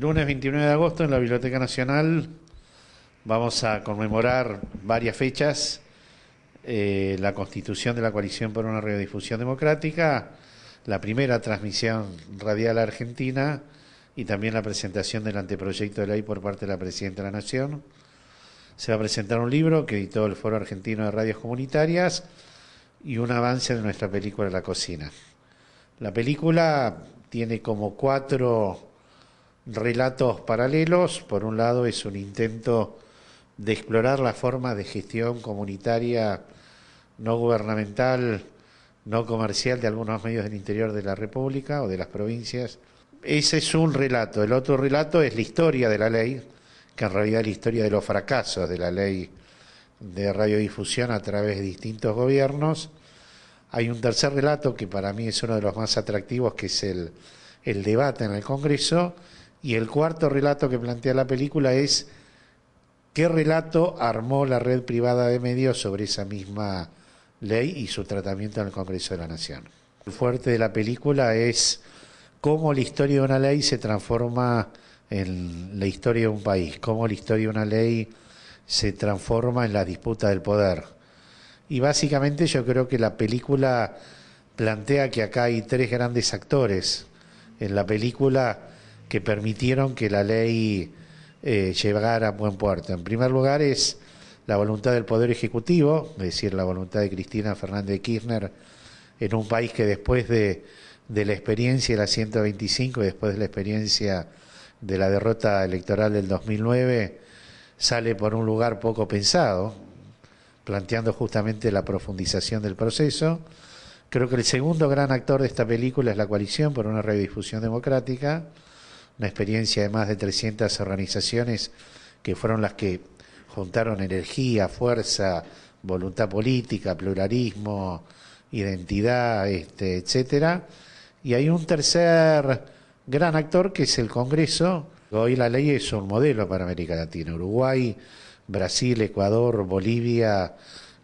lunes 29 de agosto en la Biblioteca Nacional vamos a conmemorar varias fechas, eh, la constitución de la coalición por una radiodifusión democrática, la primera transmisión radial argentina y también la presentación del anteproyecto de ley por parte de la Presidenta de la Nación. Se va a presentar un libro que editó el Foro Argentino de Radios Comunitarias y un avance de nuestra película La Cocina. La película tiene como cuatro relatos paralelos. Por un lado es un intento de explorar la forma de gestión comunitaria no gubernamental, no comercial de algunos medios del interior de la República o de las provincias. Ese es un relato. El otro relato es la historia de la ley, que en realidad es la historia de los fracasos de la ley de radiodifusión a través de distintos gobiernos. Hay un tercer relato que para mí es uno de los más atractivos, que es el, el debate en el Congreso, y el cuarto relato que plantea la película es qué relato armó la red privada de medios sobre esa misma ley y su tratamiento en el Congreso de la Nación. El fuerte de la película es cómo la historia de una ley se transforma en la historia de un país, cómo la historia de una ley se transforma en la disputa del poder. Y básicamente yo creo que la película plantea que acá hay tres grandes actores. En la película que permitieron que la ley eh, llegara a buen puerto. En primer lugar es la voluntad del Poder Ejecutivo, es decir, la voluntad de Cristina Fernández Kirchner en un país que después de, la experiencia de la 125 y después de la experiencia de la derrota electoral del 2009 sale por un lugar poco pensado, planteando justamente la profundización del proceso. Creo que el segundo gran actor de esta película es la coalición por una redifusión democrática, una experiencia de más de 300 organizaciones que fueron las que juntaron energía, fuerza, voluntad política, pluralismo, identidad, este, etcétera. Y hay un tercer gran actor que es el Congreso. Hoy la ley es un modelo para América Latina. Uruguay, Brasil, Ecuador, Bolivia,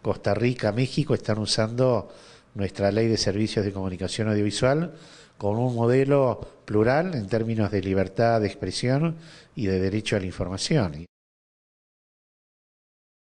Costa Rica, México están usando nuestra ley de servicios de comunicación audiovisual con un modelo plural en términos de libertad de expresión y de derecho a la información.